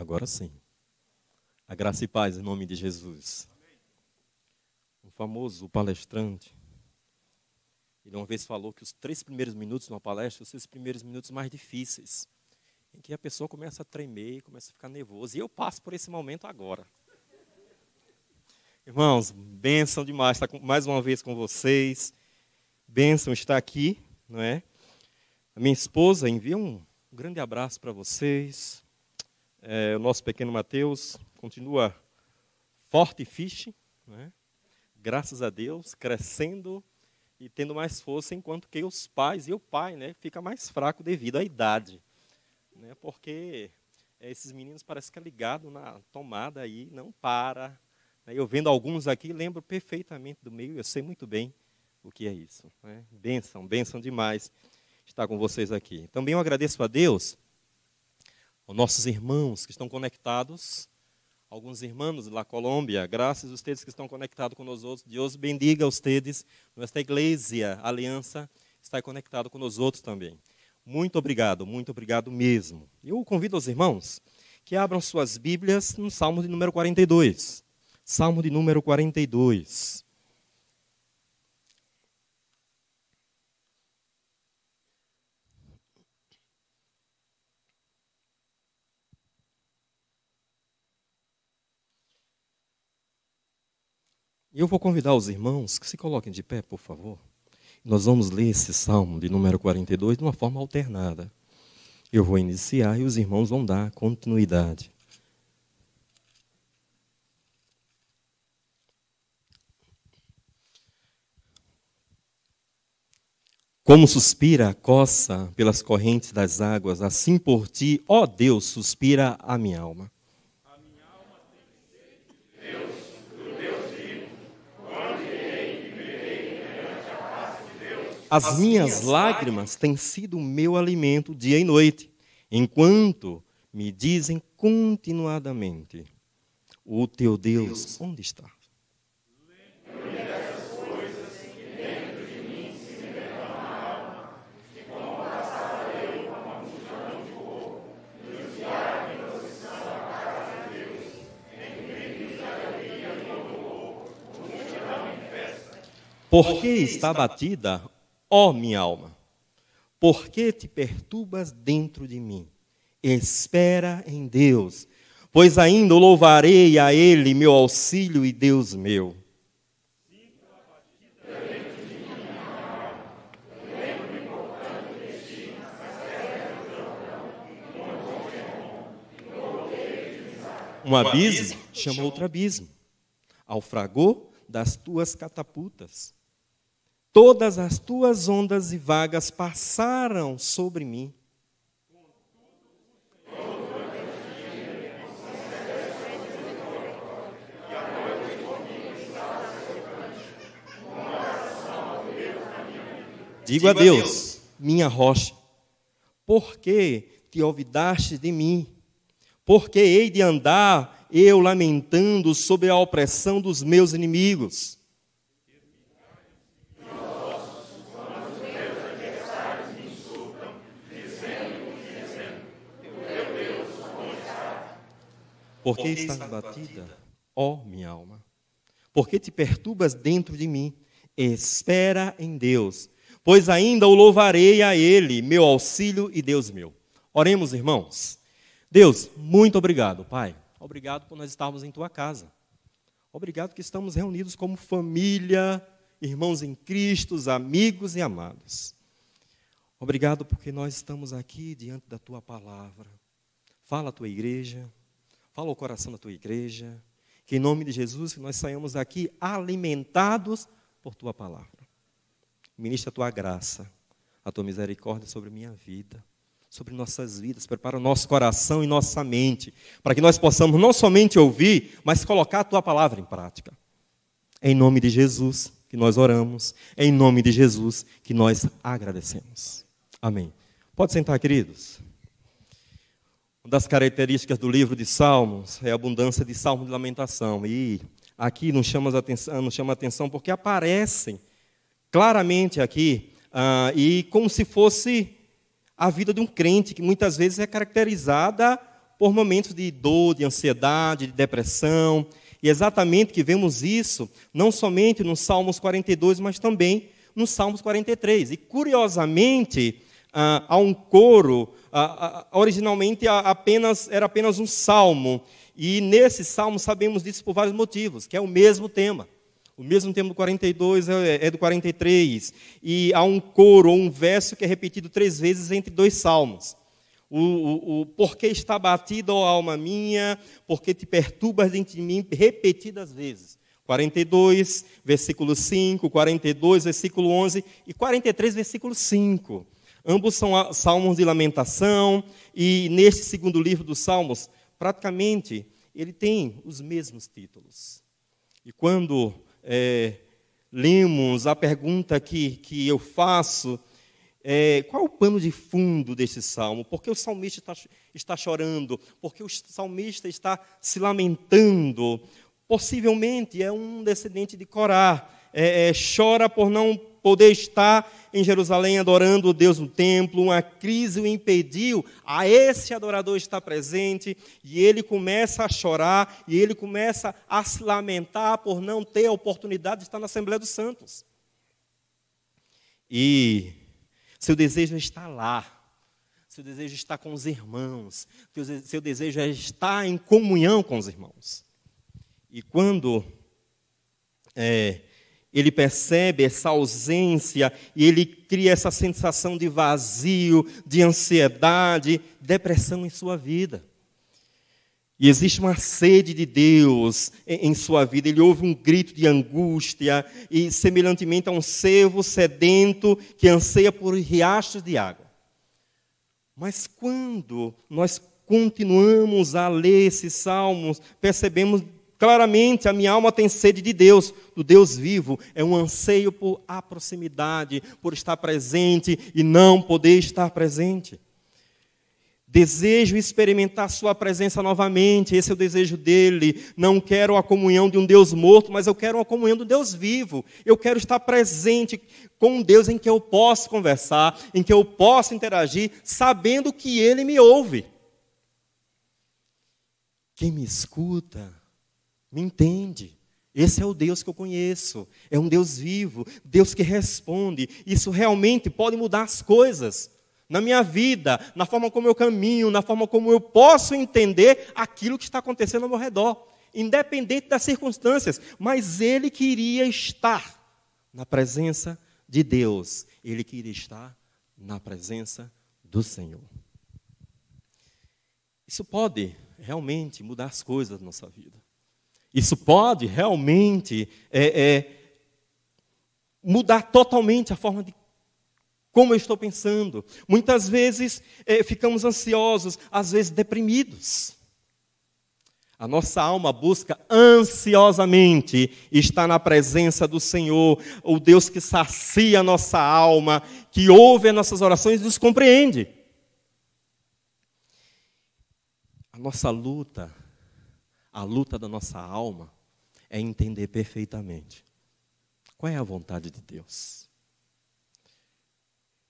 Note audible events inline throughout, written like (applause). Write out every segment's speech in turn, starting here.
Agora sim. A graça e paz em nome de Jesus. Um famoso palestrante, ele uma vez falou que os três primeiros minutos numa palestra são os primeiros minutos mais difíceis, em que a pessoa começa a tremer, começa a ficar nervosa. E eu passo por esse momento agora. Irmãos, bênção demais estar mais uma vez com vocês. Bênção estar aqui, não é? A minha esposa envia um grande abraço para vocês. É, o nosso pequeno Mateus continua forte e fiche, né? graças a Deus, crescendo e tendo mais força, enquanto que os pais e o pai né, fica mais fraco devido à idade. Né? Porque é, esses meninos parecem que é ligado na tomada aí, não para. Né? Eu vendo alguns aqui, lembro perfeitamente do meio, eu sei muito bem o que é isso. Né? Benção, benção demais estar com vocês aqui. Também eu agradeço a Deus os nossos irmãos que estão conectados, alguns irmãos da Colômbia, graças a vocês que estão conectados conosco. Deus bendiga a vocês. Nossa igreja, aliança, está conectado conosco também. Muito obrigado, muito obrigado mesmo. Eu convido os irmãos que abram suas Bíblias no Salmo de número 42. Salmo de número 42. E eu vou convidar os irmãos que se coloquem de pé, por favor. Nós vamos ler esse salmo de número 42 de uma forma alternada. Eu vou iniciar e os irmãos vão dar continuidade. Como suspira a coça pelas correntes das águas, assim por ti, ó Deus, suspira a minha alma. As minhas lágrimas têm sido o meu alimento dia e noite, enquanto me dizem continuadamente: O teu Deus, onde está? Por que está batida, Ó oh, minha alma, por que te perturbas dentro de mim? Espera em Deus, pois ainda louvarei a Ele, meu auxílio e Deus meu. Um abismo chama outro abismo. Naufragou das tuas catapultas Todas as tuas ondas e vagas passaram sobre mim. Digo a Deus, minha rocha, por que te olvidaste de mim? Por que hei de andar eu lamentando sob a opressão dos meus inimigos? Por que estás batida, ó minha alma? Por que te perturbas dentro de mim? Espera em Deus, pois ainda o louvarei a Ele, meu auxílio e Deus meu. Oremos, irmãos. Deus, muito obrigado, Pai. Obrigado por nós estarmos em tua casa. Obrigado que estamos reunidos como família, irmãos em Cristo, amigos e amados. Obrigado porque nós estamos aqui diante da tua palavra. Fala a tua igreja, Fala o coração da tua igreja. Que em nome de Jesus nós saímos daqui alimentados por tua palavra. Ministra a tua graça, a tua misericórdia sobre minha vida, sobre nossas vidas. Prepara o nosso coração e nossa mente, para que nós possamos não somente ouvir, mas colocar a tua palavra em prática. É em nome de Jesus que nós oramos, é em nome de Jesus que nós agradecemos. Amém. Pode sentar, queridos. Uma das características do livro de Salmos é a abundância de salmos de lamentação. E aqui nos chama atenção, nos chama atenção porque aparecem claramente aqui ah, e como se fosse a vida de um crente que muitas vezes é caracterizada por momentos de dor, de ansiedade, de depressão. E exatamente que vemos isso não somente no Salmos 42, mas também no Salmos 43. E curiosamente, ah, há um coro originalmente apenas, era apenas um salmo. E nesse salmo sabemos disso por vários motivos, que é o mesmo tema. O mesmo tema do 42 é, é, é do 43. E há um coro, um verso que é repetido três vezes entre dois salmos. O, o, o porque está batida, ó alma minha, porque te perturbas dentro de mim, repetidas vezes. 42, versículo 5, 42, versículo 11 e 43, versículo 5. Ambos são salmos de lamentação, e neste segundo livro dos Salmos, praticamente, ele tem os mesmos títulos. E quando é, lemos a pergunta que, que eu faço, é, qual é o pano de fundo deste salmo? Por que o salmista está, está chorando? Por que o salmista está se lamentando? Possivelmente é um descendente de Corá. É, é chora por não poder estar em Jerusalém adorando o Deus no templo, uma crise o impediu, a esse adorador está presente e ele começa a chorar e ele começa a se lamentar por não ter a oportunidade de estar na Assembleia dos Santos. E seu desejo é estar lá, seu desejo é estar com os irmãos, seu desejo é estar em comunhão com os irmãos. E quando é, ele percebe essa ausência e ele cria essa sensação de vazio, de ansiedade, depressão em sua vida. E existe uma sede de Deus em, sua vida. Ele ouve um grito de angústia e, semelhantemente a um cervo sedento que anseia por riachos de água. Mas quando nós continuamos a ler esses salmos, percebemos Claramente a minha alma tem sede de Deus, do Deus vivo. É um anseio por a proximidade, por estar presente e não poder estar presente. Desejo experimentar Sua presença novamente, esse é o desejo dele. Não quero a comunhão de um Deus morto, mas eu quero a comunhão do Deus vivo. Eu quero estar presente com um Deus em que eu posso conversar, em que eu posso interagir, sabendo que Ele me ouve. Quem me escuta me entende? Esse é o Deus que eu conheço. É um Deus vivo, Deus que responde. Isso realmente pode mudar as coisas na minha vida, na forma como eu caminho, na forma como eu posso entender aquilo que está acontecendo ao meu redor, independente das circunstâncias. Mas ele queria estar na presença de Deus, ele queria estar na presença do Senhor. Isso pode realmente mudar as coisas na nossa vida. Isso pode realmente é, é, mudar totalmente a forma de como eu estou pensando. Muitas vezes é, ficamos ansiosos, às vezes deprimidos. A nossa alma busca ansiosamente estar na presença do Senhor, o Deus que sacia a nossa alma, que ouve as nossas orações e nos compreende. A nossa luta a luta da nossa alma é entender perfeitamente qual é a vontade de Deus.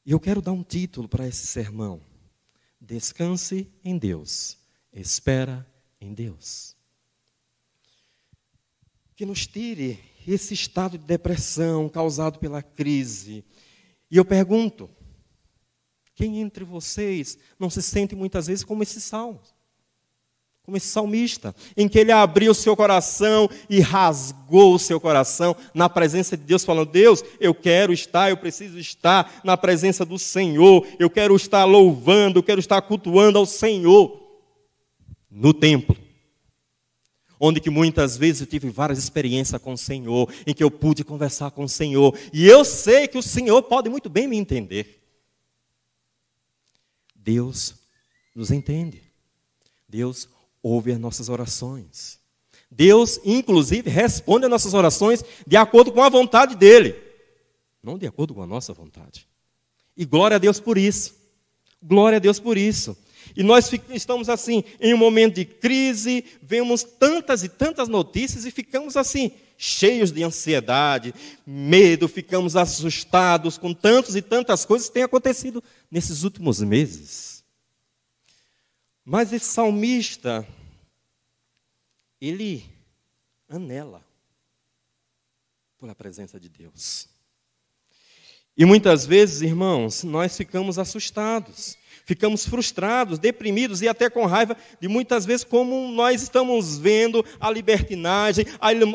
E eu quero dar um título para esse sermão: Descanse em Deus, espera em Deus. Que nos tire esse estado de depressão causado pela crise. E eu pergunto: quem entre vocês não se sente muitas vezes como esse salmos? como esse salmista, em que ele abriu o seu coração e rasgou o seu coração na presença de Deus, falando: Deus, eu quero estar, eu preciso estar na presença do Senhor, eu quero estar louvando, eu quero estar cultuando ao Senhor no templo. Onde que muitas vezes eu tive várias experiências com o Senhor, em que eu pude conversar com o Senhor, e eu sei que o Senhor pode muito bem me entender. Deus nos entende. Deus ouve as nossas orações. Deus, inclusive, responde às nossas orações de acordo com a vontade dele, não de acordo com a nossa vontade. E glória a Deus por isso. Glória a Deus por isso. E nós estamos assim, em um momento de crise, vemos tantas e tantas notícias e ficamos assim, cheios de ansiedade, medo, ficamos assustados com tantos e tantas coisas que têm acontecido nesses últimos meses. Mas esse salmista, ele anela pela presença de Deus. E muitas vezes, irmãos, nós ficamos assustados, ficamos frustrados, deprimidos e até com raiva de muitas vezes como nós estamos vendo a libertinagem,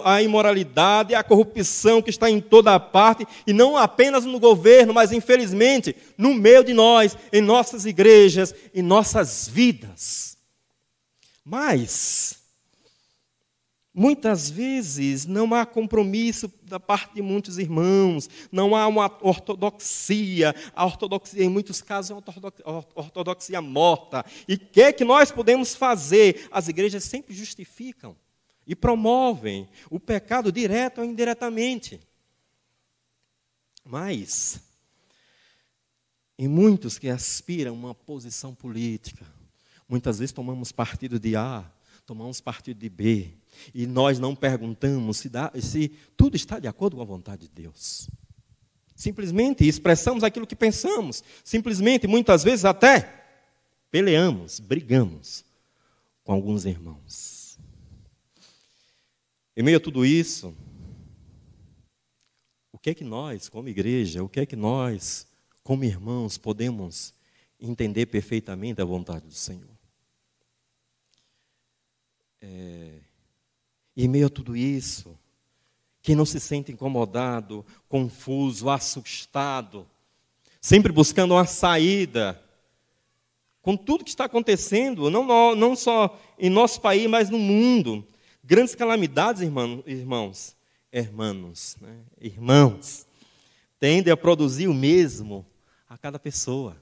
a imoralidade, a corrupção que está em toda a parte, e não apenas no governo, mas infelizmente no meio de nós, em nossas igrejas, em nossas vidas. Mas Muitas vezes não há compromisso da parte de muitos irmãos, não há uma ortodoxia, a ortodoxia em muitos casos é uma ortodoxia morta. E o que, é que nós podemos fazer? As igrejas sempre justificam e promovem o pecado direto ou indiretamente. Mas, em muitos que aspiram a uma posição política, muitas vezes tomamos partido de A, tomamos partido de B, e nós não perguntamos se, dá, se tudo está de acordo com a vontade de Deus. Simplesmente expressamos aquilo que pensamos. Simplesmente, muitas vezes, até peleamos, brigamos com alguns irmãos. Em meio a tudo isso, o que é que nós, como igreja, o que é que nós, como irmãos, podemos entender perfeitamente a vontade do Senhor? É e em meio a tudo isso, quem não se sente incomodado, confuso, assustado, sempre buscando uma saída, com tudo que está acontecendo, não, não só em nosso país, mas no mundo. Grandes calamidades, irmão, irmãos, irmãos, né? irmãos, tendem a produzir o mesmo a cada pessoa.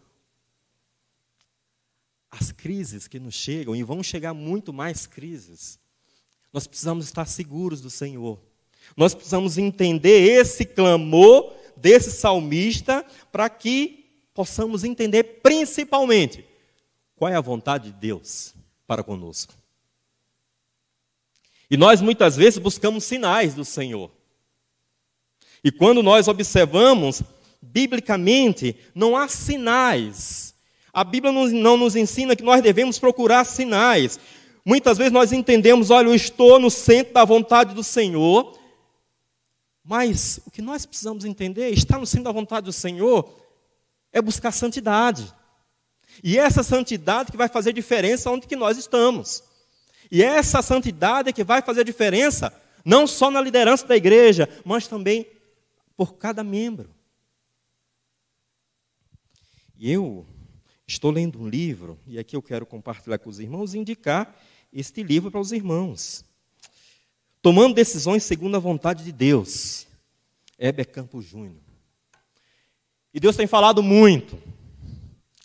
As crises que nos chegam, e vão chegar muito mais crises, nós precisamos estar seguros do Senhor. Nós precisamos entender esse clamor desse salmista para que possamos entender principalmente qual é a vontade de Deus para conosco. E nós muitas vezes buscamos sinais do Senhor. E quando nós observamos, biblicamente, não há sinais. A Bíblia não nos ensina que nós devemos procurar sinais. Muitas vezes nós entendemos, olha, eu estou no centro da vontade do Senhor, mas o que nós precisamos entender, é estar no centro da vontade do Senhor, é buscar santidade. E é essa santidade que vai fazer diferença onde que nós estamos. E é essa santidade é que vai fazer diferença não só na liderança da igreja, mas também por cada membro. E eu estou lendo um livro, e aqui eu quero compartilhar com os irmãos e indicar este livro para os irmãos. Tomando decisões segundo a vontade de Deus. Heber Campo Júnior. E Deus tem falado muito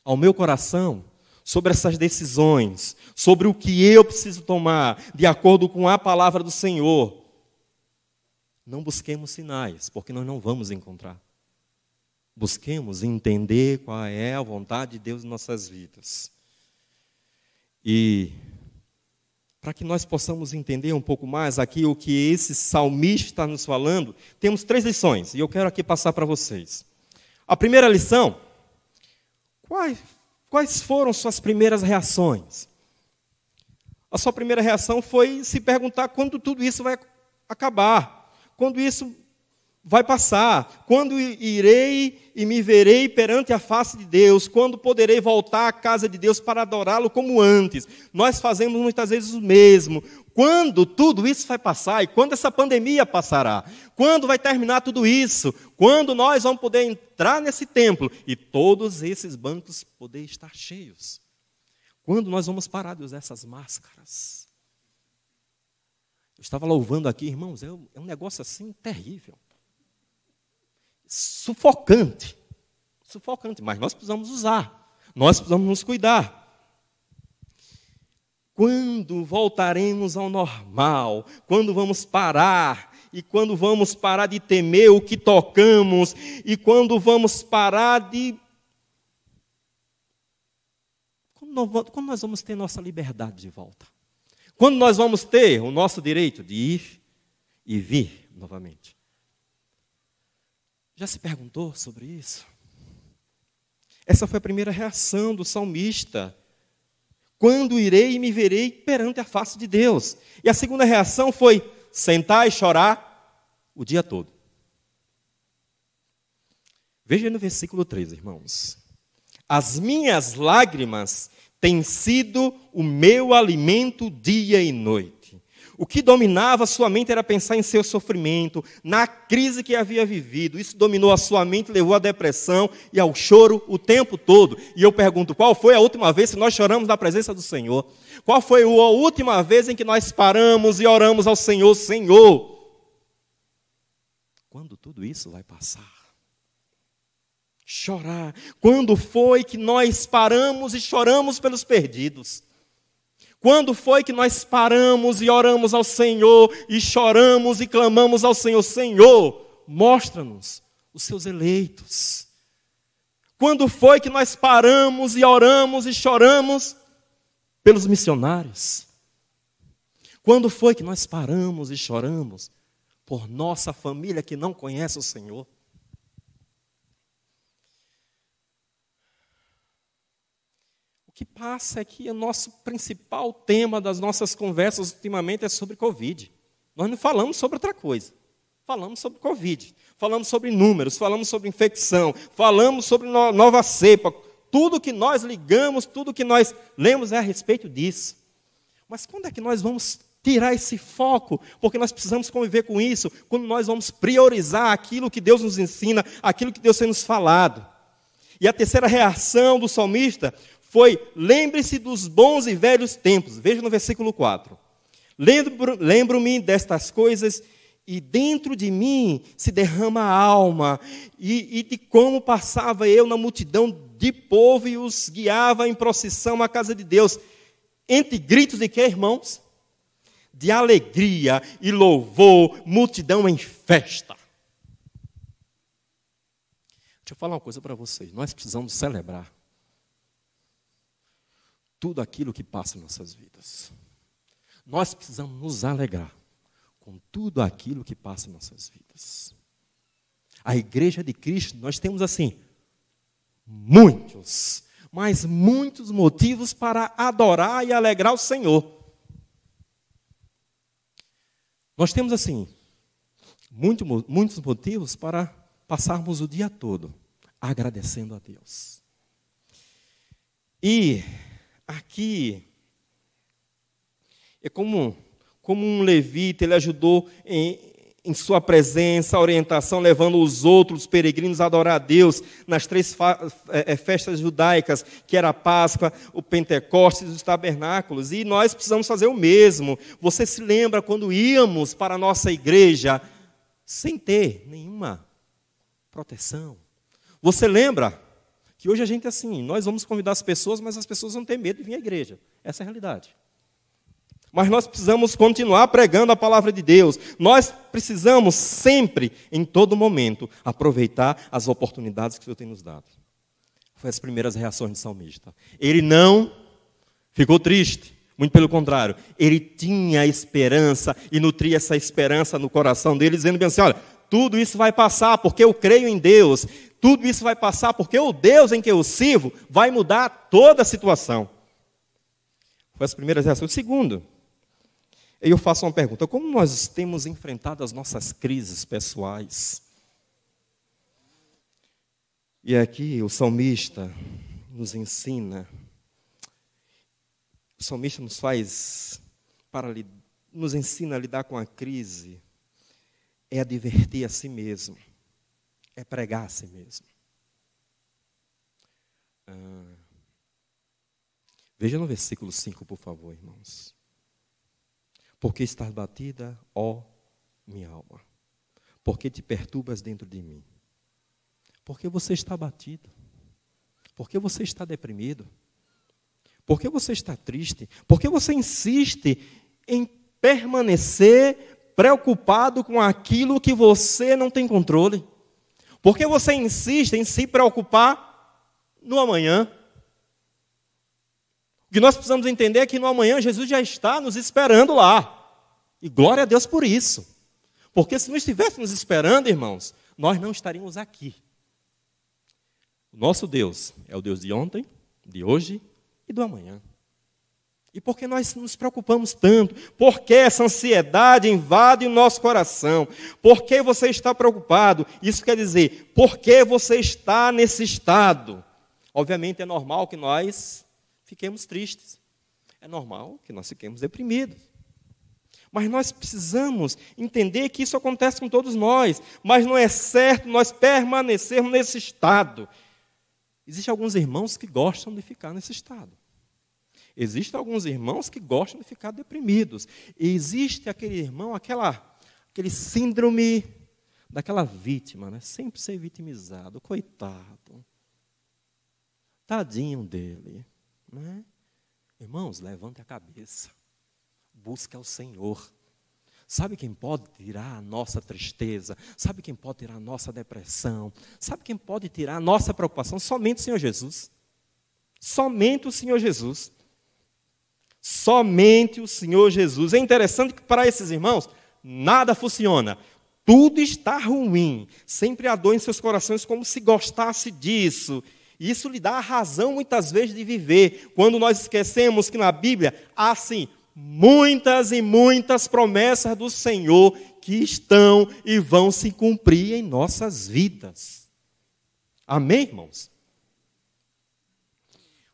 ao meu coração sobre essas decisões, sobre o que eu preciso tomar de acordo com a palavra do Senhor. Não busquemos sinais, porque nós não vamos encontrar. Busquemos entender qual é a vontade de Deus em nossas vidas. E para que nós possamos entender um pouco mais aqui o que esse salmista está nos falando, temos três lições e eu quero aqui passar para vocês. A primeira lição: quais, quais foram suas primeiras reações? A sua primeira reação foi se perguntar quando tudo isso vai acabar, quando isso vai passar. Quando irei e me verei perante a face de Deus? Quando poderei voltar à casa de Deus para adorá-lo como antes? Nós fazemos muitas vezes o mesmo. Quando tudo isso vai passar e quando essa pandemia passará? Quando vai terminar tudo isso? Quando nós vamos poder entrar nesse templo e todos esses bancos poder estar cheios? Quando nós vamos parar de usar essas máscaras? Eu estava louvando aqui, irmãos, é um é negócio assim terrível sufocante. Sufocante, mas nós precisamos usar. Nós precisamos nos cuidar. Quando voltaremos ao normal? Quando vamos parar? E quando vamos parar de temer o que tocamos? E quando vamos parar de. Quando nós vamos ter nossa liberdade de volta? Quando nós vamos ter o nosso direito de ir e vir novamente? Já se perguntou sobre isso? Essa foi a primeira reação do salmista. Quando irei e me verei perante a face de Deus? E a segunda reação foi sentar e chorar o dia todo. Veja no versículo 3, irmãos. As minhas lágrimas têm sido o meu alimento dia e noite o que dominava sua mente era pensar em seu sofrimento, na crise que havia vivido. Isso dominou a sua mente, levou à depressão e ao choro o tempo todo. E eu pergunto: qual foi a última vez que nós choramos na presença do Senhor? Qual foi a última vez em que nós paramos e oramos ao Senhor, Senhor? Quando tudo isso vai passar? Chorar. Quando foi que nós paramos e choramos pelos perdidos? Quando foi que nós paramos e oramos ao Senhor e choramos e clamamos ao Senhor: Senhor, mostra-nos os seus eleitos? Quando foi que nós paramos e oramos e choramos pelos missionários? Quando foi que nós paramos e choramos por nossa família que não conhece o Senhor? que passa é que o nosso principal tema das nossas conversas ultimamente é sobre Covid. Nós não falamos sobre outra coisa. Falamos sobre Covid, falamos sobre números, falamos sobre infecção, falamos sobre no nova cepa. Tudo que nós ligamos, tudo que nós lemos é a respeito disso. Mas quando é que nós vamos tirar esse foco? Porque nós precisamos conviver com isso quando nós vamos priorizar aquilo que Deus nos ensina, aquilo que Deus tem nos falado. E a terceira reação do salmista foi: lembre-se dos bons e velhos tempos. Veja no versículo 4. Lembro-me lembro destas coisas e dentro de mim se derrama a alma, e, e, de como passava eu na multidão de povo e os guiava em procissão à casa de Deus, entre gritos de que, irmãos? De alegria e louvor, multidão em festa. Deixa eu falar uma coisa para vocês: nós precisamos celebrar tudo aquilo que passa em nossas vidas. Nós precisamos nos alegrar com tudo aquilo que passa em nossas vidas. A igreja de Cristo, nós temos assim, muitos, mas muitos motivos para adorar e alegrar o Senhor. Nós temos assim, muito, muitos motivos para passarmos o dia todo agradecendo a Deus. E aqui é como, como um levita, ele ajudou em, em sua presença, orientação, levando os outros os peregrinos a adorar a Deus nas três é, é, festas judaicas, que era a Páscoa, o Pentecostes e os tabernáculos. E nós precisamos fazer o mesmo. Você se lembra quando íamos para a nossa igreja sem ter nenhuma proteção? Você lembra que hoje a gente é assim, nós vamos convidar as pessoas, mas as pessoas vão ter medo de vir à igreja. Essa é a realidade. Mas nós precisamos continuar pregando a palavra de Deus. Nós precisamos sempre, em todo momento, aproveitar as oportunidades que o Senhor tem nos dado. Foi as primeiras reações de salmista. Ele não ficou triste. Muito pelo contrário, ele tinha esperança e nutria essa esperança no coração dele, dizendo bem assim: olha, tudo isso vai passar, porque eu creio em Deus. Tudo isso vai passar porque o Deus em que eu sirvo vai mudar toda a situação. Foi as primeiras reações. Segundo, eu faço uma pergunta: como nós temos enfrentado as nossas crises pessoais? E aqui o salmista nos ensina, o salmista nos faz, para nos ensina a lidar com a crise, é advertir a si mesmo é pregar a si mesmo. Ah, veja no versículo 5, por favor, irmãos. Porque estás batida, ó minha alma? Porque te perturbas dentro de mim? Porque você está batido? Porque você está deprimido? Porque você está triste? Porque você insiste em permanecer preocupado com aquilo que você não tem controle? Por que você insiste em se preocupar no amanhã? O que nós precisamos entender é que no amanhã Jesus já está nos esperando lá. E glória a Deus por isso. Porque se não estivesse nos esperando, irmãos, nós não estaríamos aqui. O nosso Deus é o Deus de ontem, de hoje e do amanhã. E por que nós nos preocupamos tanto? Por que essa ansiedade invade o nosso coração? Por que você está preocupado? Isso quer dizer, por que você está nesse estado? Obviamente é normal que nós fiquemos tristes. É normal que nós fiquemos deprimidos. Mas nós precisamos entender que isso acontece com todos nós, mas não é certo nós permanecermos nesse estado. Existem alguns irmãos que gostam de ficar nesse estado. Existem alguns irmãos que gostam de ficar deprimidos. E existe aquele irmão, aquela, aquele síndrome daquela vítima, né? Sempre ser vitimizado, coitado. Tadinho dele, né? Irmãos, levante a cabeça. Busca o Senhor. Sabe quem pode tirar a nossa tristeza? Sabe quem pode tirar a nossa depressão? Sabe quem pode tirar a nossa preocupação? Somente o Senhor Jesus. Somente o Senhor Jesus. Somente o Senhor Jesus. É interessante que para esses irmãos, nada funciona. Tudo está ruim. Sempre há dor em seus corações, como se gostasse disso. isso lhe dá a razão, muitas vezes, de viver. Quando nós esquecemos que na Bíblia há, sim, muitas e muitas promessas do Senhor que estão e vão se cumprir em nossas vidas. Amém, irmãos?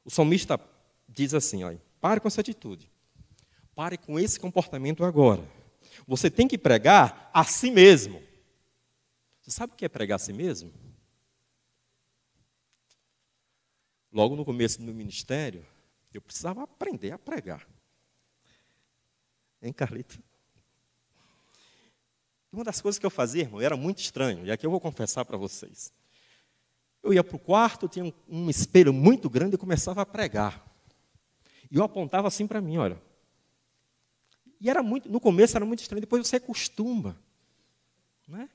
O salmista diz assim, olha. Pare com essa atitude. Pare com esse comportamento agora. Você tem que pregar a si mesmo. Você sabe o que é pregar a si mesmo? Logo no começo do ministério, eu precisava aprender a pregar. Hein, Carlito? Uma das coisas que eu fazia, irmão, era muito estranho, e aqui eu vou confessar para vocês. Eu ia para o quarto, tinha um espelho muito grande e começava a pregar. E eu apontava assim para mim, olha. E era muito, no começo era muito estranho, depois você acostuma. Né?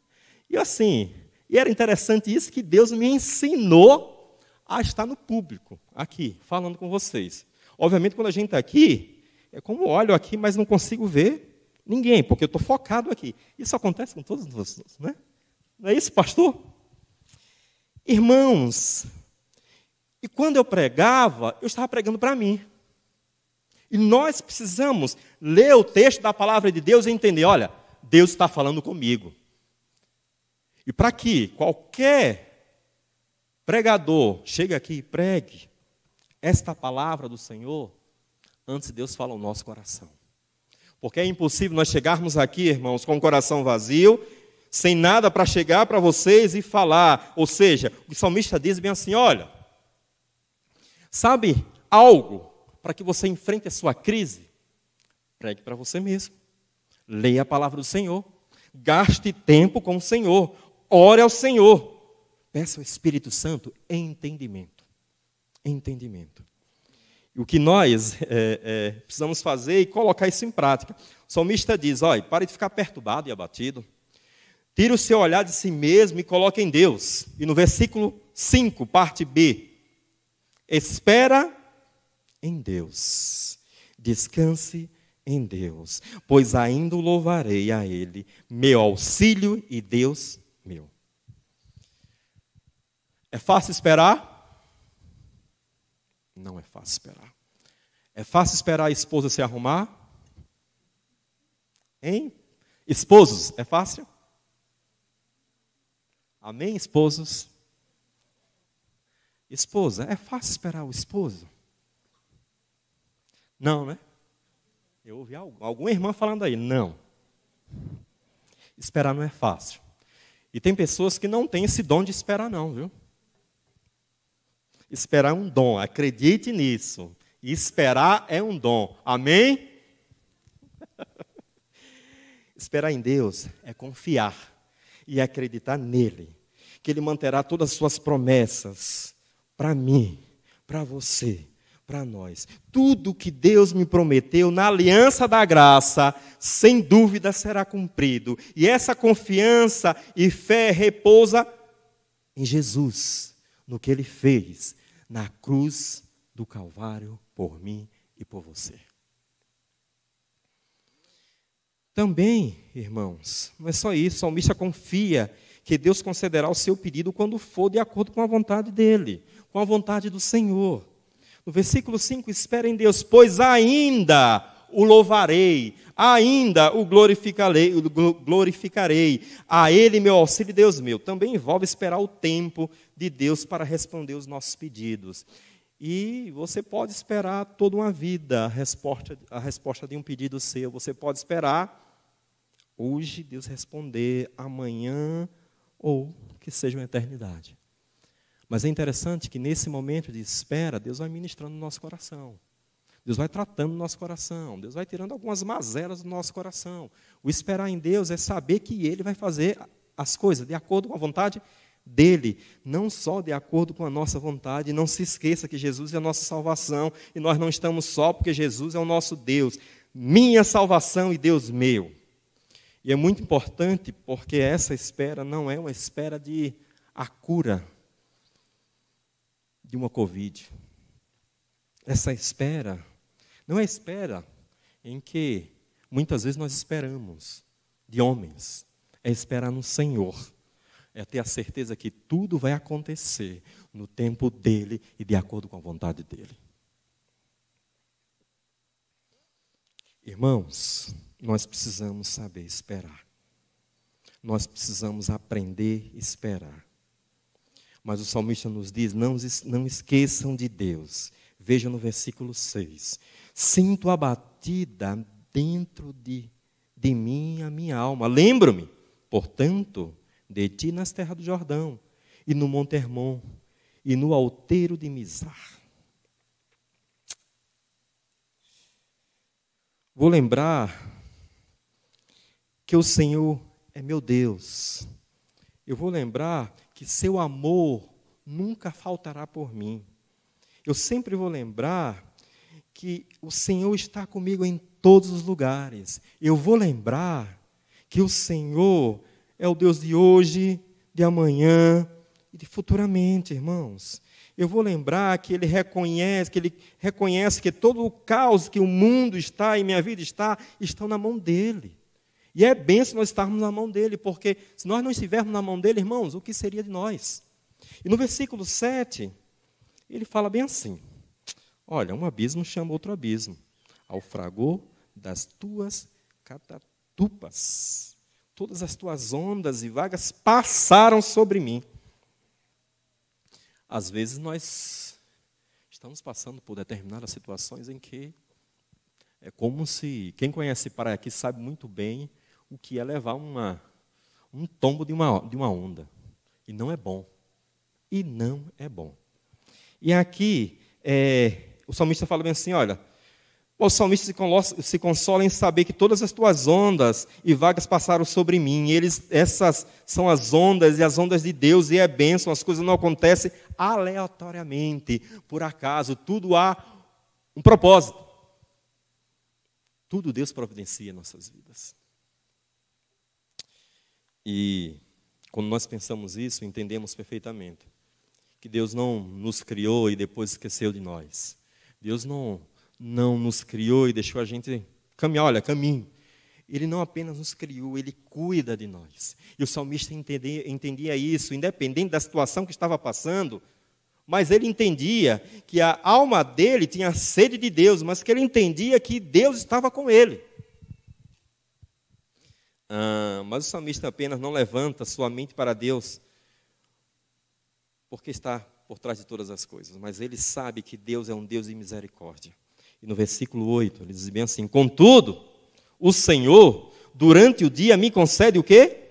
E assim, e era interessante isso que Deus me ensinou a estar no público, aqui, falando com vocês. Obviamente, quando a gente está aqui, é como olho aqui, mas não consigo ver ninguém, porque eu estou focado aqui. Isso acontece com todos nós, né? Não é isso, pastor? Irmãos, e quando eu pregava, eu estava pregando para mim. E nós precisamos ler o texto da palavra de Deus e entender: olha, Deus está falando comigo. E para que qualquer pregador chegue aqui e pregue esta palavra do Senhor, antes Deus fala o nosso coração. Porque é impossível nós chegarmos aqui, irmãos, com o coração vazio, sem nada para chegar para vocês e falar. Ou seja, o salmista diz bem assim: olha, sabe algo para que você enfrente a sua crise, pregue para você mesmo. Leia a palavra do Senhor. Gaste tempo com o Senhor. Ore ao Senhor. Peça ao Espírito Santo entendimento. Entendimento. o que nós é, é, precisamos fazer e é colocar isso em prática. O salmista diz: olha, pare de ficar perturbado e abatido. Tire o seu olhar de si mesmo e coloque em Deus. E no versículo 5, parte B. Espera em Deus. Descanse em Deus, pois ainda louvarei a Ele, meu auxílio e Deus meu. É fácil esperar? Não é fácil esperar. É fácil esperar a esposa se arrumar? Hein? Esposos, é fácil? Amém, esposos? Esposa, é fácil esperar o esposo? Não, né? Eu ouvi alguma irmã falando aí, não. Esperar não é fácil. E tem pessoas que não têm esse dom de esperar, não, viu? Esperar é um dom, acredite nisso. E esperar é um dom. Amém? (laughs) esperar em Deus é confiar e acreditar nele, que ele manterá todas as suas promessas para mim, para você para nós. Tudo que Deus me prometeu na aliança da graça, sem dúvida será cumprido. E essa confiança e fé repousa em Jesus, no que ele fez na cruz do Calvário por mim e por você. Também, irmãos, não é só isso, o salmista confia que Deus concederá o seu pedido quando for de acordo com a vontade dele, com a vontade do Senhor. No versículo 5, espera em Deus, pois ainda o louvarei, ainda o glorificarei, glorificarei. A ele meu auxílio, Deus meu. Também envolve esperar o tempo de Deus para responder os nossos pedidos. E você pode esperar toda uma vida a resposta, a resposta de um pedido seu. Você pode esperar hoje Deus responder, amanhã ou que seja uma eternidade. Mas é interessante que nesse momento de espera, Deus vai ministrando o nosso coração. Deus vai tratando o nosso coração. Deus vai tirando algumas mazelas do nosso coração. O esperar em Deus é saber que Ele vai fazer as coisas de acordo com a vontade dele, não só de acordo com a nossa vontade. Não se esqueça que Jesus é a nossa salvação e nós não estamos só porque Jesus é o nosso Deus, minha salvação e Deus meu. E é muito importante porque essa espera não é uma espera de a cura de uma Covid. Essa espera não é espera em que muitas vezes nós esperamos de homens, é esperar no Senhor, é ter a certeza que tudo vai acontecer no tempo dele e de acordo com a vontade dele. Irmãos, nós precisamos saber esperar. Nós precisamos aprender a esperar. Mas o salmista nos diz: não, não esqueçam de Deus. Veja no versículo 6. Sinto abatida dentro de, de mim a minha alma. Lembro-me, portanto, de ti nas terras do Jordão, e no Monte Hermon, e no alteiro de Mizar. Vou lembrar que o Senhor é meu Deus. Eu vou lembrar que seu amor nunca faltará por mim. Eu sempre vou lembrar que o Senhor está comigo em todos os lugares. Eu vou lembrar que o Senhor é o Deus de hoje, de amanhã e de futuramente, irmãos. Eu vou lembrar que ele reconhece, que ele reconhece que todo o caos que o mundo está e minha vida está, estão na mão dele. E é benção nós estarmos na mão dele, porque se nós não estivermos na mão dele, irmãos, o que seria de nós? E no versículo 7, ele fala bem assim: Olha, um abismo chama outro abismo, ao fragor das tuas catatupas. Todas as tuas ondas e vagas passaram sobre mim. Às vezes nós estamos passando por determinadas situações em que é como se. Quem conhece aqui sabe muito bem o que é levar uma, um tombo de uma, de uma onda. E não é bom. E não é bom. E aqui, é, o salmista fala bem assim: olha, o salmista se consola em saber que todas as tuas ondas e vagas passaram sobre mim. Eles, essas são as ondas e as ondas de Deus, e é bênção, as coisas não acontecem aleatoriamente, por acaso. Tudo há um propósito. Tudo Deus providencia em nossas vidas. E quando nós pensamos isso, entendemos perfeitamente que Deus não nos criou e depois esqueceu de nós. Deus não não nos criou e deixou a gente caminhar, olha, caminho. Ele não apenas nos criou, ele cuida de nós. E o salmista entendia, entendia isso, independente da situação que estava passando, mas ele entendia que a alma dele tinha sede de Deus, mas que ele entendia que Deus estava com ele. Ah, mas o salmista apenas não levanta sua mente para Deus, porque está por trás de todas as coisas, mas ele sabe que Deus é um Deus de misericórdia. E no versículo 8, ele diz bem assim: Contudo, o Senhor, durante o dia, me concede o quê?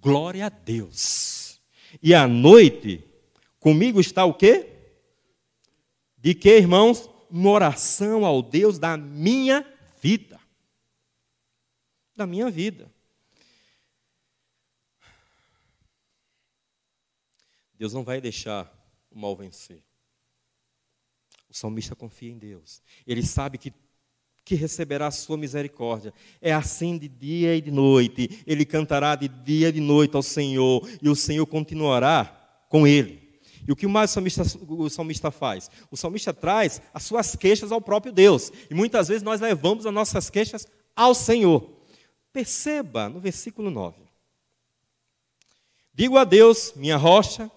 Glória a Deus. E à noite, comigo está o quê? De que, irmãos? Uma oração ao Deus da minha vida da minha vida. Deus não vai deixar o mal vencer. O salmista confia em Deus. Ele sabe que, que receberá a sua misericórdia. É assim de dia e de noite. Ele cantará de dia e de noite ao Senhor. E o Senhor continuará com ele. E o que mais o salmista, o salmista faz? O salmista traz as suas queixas ao próprio Deus. E muitas vezes nós levamos as nossas queixas ao Senhor. Perceba no versículo 9. Digo a Deus, minha rocha,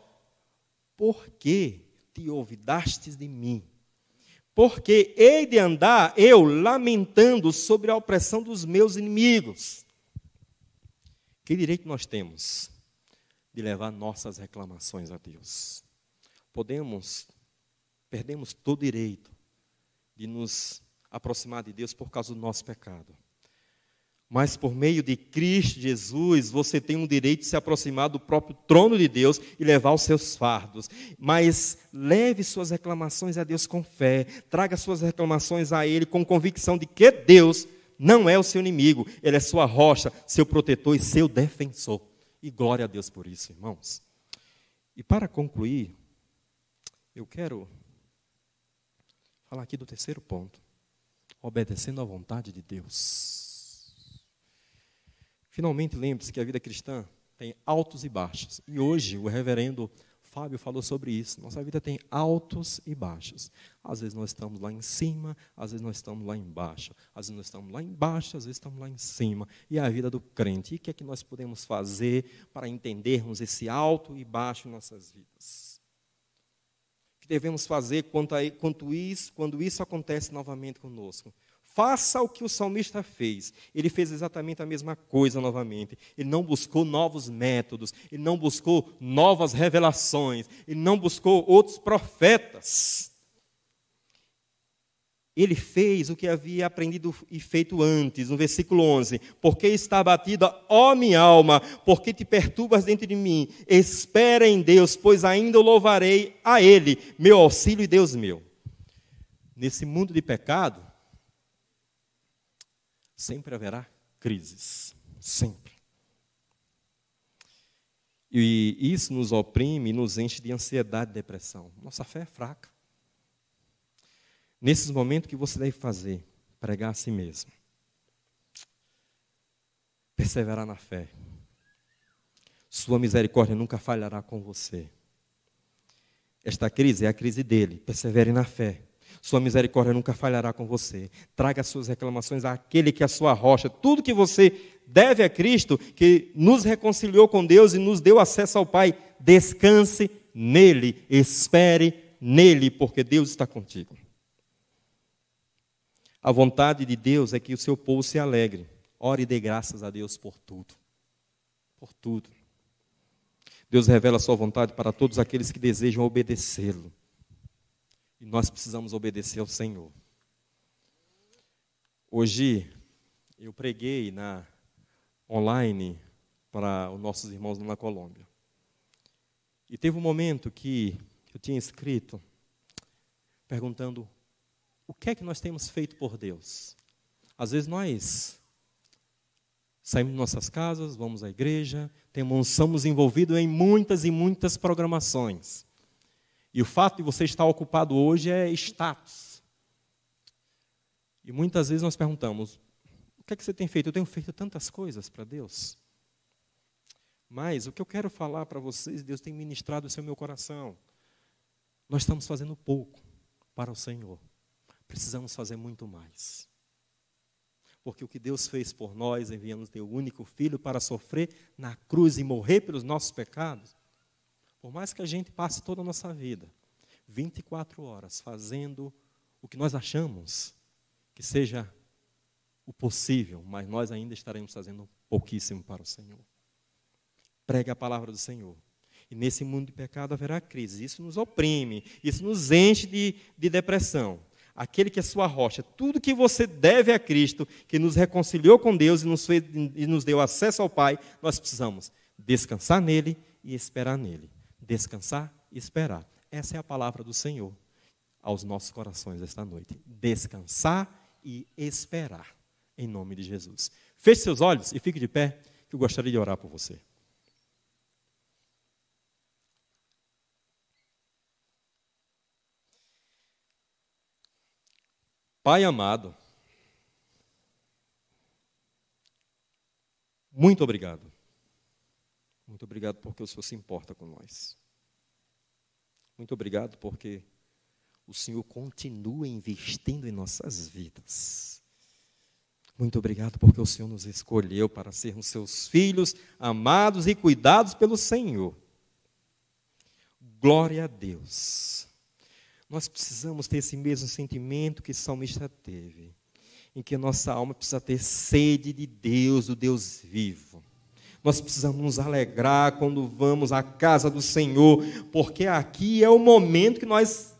porque te ouvidastes de mim? Porque hei de andar eu lamentando sobre a opressão dos meus inimigos. Que direito nós temos de levar nossas reclamações a Deus? Podemos, perdemos todo direito de nos aproximar de Deus por causa do nosso pecado. Mas por meio de Cristo Jesus, você tem um direito de se aproximar do próprio trono de Deus e levar os seus fardos. Mas leve suas reclamações a Deus com fé, traga suas reclamações a Ele com convicção de que Deus não é o seu inimigo, Ele é sua rocha, seu protetor e seu defensor. E glória a Deus por isso, irmãos. E para concluir, eu quero falar aqui do terceiro ponto: obedecendo à vontade de Deus. Finalmente, lembre-se que a vida cristã tem altos e baixos. E hoje o reverendo Fábio falou sobre isso. Nossa vida tem altos e baixos. Às vezes nós estamos lá em cima, às vezes nós estamos lá embaixo. Às vezes nós estamos lá embaixo, às vezes estamos lá em cima. E é a vida do crente. E o que é que nós podemos fazer para entendermos esse alto e baixo em nossas vidas? O que devemos fazer quanto, a, quanto isso, quando isso acontece novamente conosco? Faça o que o salmista fez. Ele fez exatamente a mesma coisa novamente. Ele não buscou novos métodos, ele não buscou novas revelações, ele não buscou outros profetas. Ele fez o que havia aprendido e feito antes, no versículo 11. Porque está abatida, ó minha alma, porque te perturbas dentro de mim. Espera em Deus, pois ainda o louvarei a Ele, meu auxílio e Deus meu. Nesse mundo de pecado, sempre haverá crises, sempre. E isso nos oprime, nos enche de ansiedade e depressão. Nossa fé é fraca. Nesses momentos, o que você deve fazer? Pregar a si mesmo. Perseverar na fé. Sua misericórdia nunca falhará com você. Esta crise é a crise dele. Persevere na fé. Sua misericórdia nunca falhará com você. Traga suas reclamações àquele que é a sua rocha. Tudo que você deve a Cristo, que nos reconciliou com Deus e nos deu acesso ao Pai, descanse nele, espere nele, porque Deus está contigo. A vontade de Deus é que o seu povo se alegre. Ore e dê graças a Deus por tudo. Por tudo. Deus revela a sua vontade para todos aqueles que desejam obedecê-lo e nós precisamos obedecer ao Senhor. Hoje eu preguei na online para os nossos irmãos na Colômbia. E teve um momento que eu tinha escrito perguntando o que é que nós temos feito por Deus. Às vezes nós saímos de nossas casas, vamos à igreja, temos, somos envolvidos em muitas e muitas programações. E o fato de você estar ocupado hoje é status. E muitas vezes nós perguntamos: o que é que você tem feito? Eu tenho feito tantas coisas para Deus. Mas o que eu quero falar para vocês, Deus tem ministrado isso no meu coração. Nós estamos fazendo pouco para o Senhor. Precisamos fazer muito mais. Porque o que Deus fez por nós, enviando o teu único filho para sofrer na cruz e morrer pelos nossos pecados, por mais que a gente passe toda a nossa vida, 24 horas, fazendo o que nós achamos que seja o possível, mas nós ainda estaremos fazendo pouquíssimo para o Senhor. Pregue a palavra do Senhor. E nesse mundo de pecado haverá crise. Isso nos oprime, isso nos enche de, de depressão. Aquele que é sua rocha, tudo que você deve a Cristo, que nos reconciliou com Deus e nos, fez, e nos deu acesso ao Pai, nós precisamos descansar nele e esperar nele descansar e esperar. Essa é a palavra do Senhor aos nossos corações esta noite. Descansar e esperar, em nome de Jesus. Feche seus olhos e fique de pé, que eu gostaria de orar por você. Pai amado, muito obrigado. Muito obrigado porque o Senhor se importa com nós. Muito obrigado porque o Senhor continua investindo em nossas vidas. Muito obrigado porque o Senhor nos escolheu para sermos seus filhos, amados e cuidados pelo Senhor. Glória a Deus. Nós precisamos ter esse mesmo sentimento que o salmista teve, em que nossa alma precisa ter sede de Deus, do Deus vivo. Nós precisamos nos alegrar quando vamos à casa do Senhor, porque aqui é o momento que nós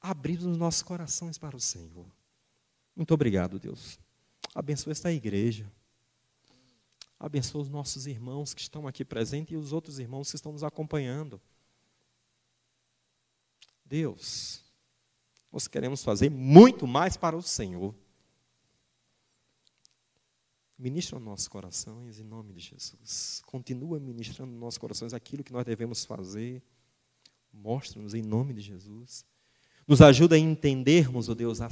abrimos os nossos corações para o Senhor. Muito obrigado, Deus. Abençoa esta igreja. Abençoa os nossos irmãos que estão aqui presentes e os outros irmãos que estão nos acompanhando. Deus, nós queremos fazer muito mais para o Senhor. Ministra nossos corações em nome de Jesus. Continua ministrando nossos corações aquilo que nós devemos fazer. Mostra-nos em nome de Jesus. Nos ajuda a entendermos, ó oh Deus, a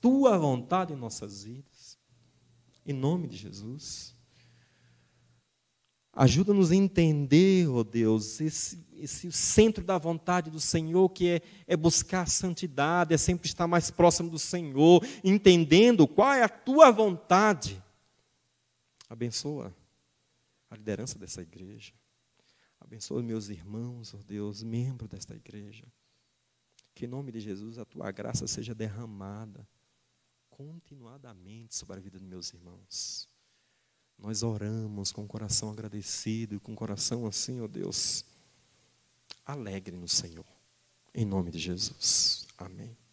tua vontade em nossas vidas. Em nome de Jesus. Ajuda-nos a entender, ó oh Deus, esse, esse centro da vontade do Senhor, que é, é buscar a santidade, é sempre estar mais próximo do Senhor, entendendo qual é a tua vontade Abençoa a liderança dessa igreja. Abençoa meus irmãos, ó Deus, membro desta igreja. Que em nome de Jesus a tua graça seja derramada continuadamente sobre a vida dos meus irmãos. Nós oramos com o coração agradecido e com o coração assim, ó Deus, alegre no Senhor. Em nome de Jesus. Amém.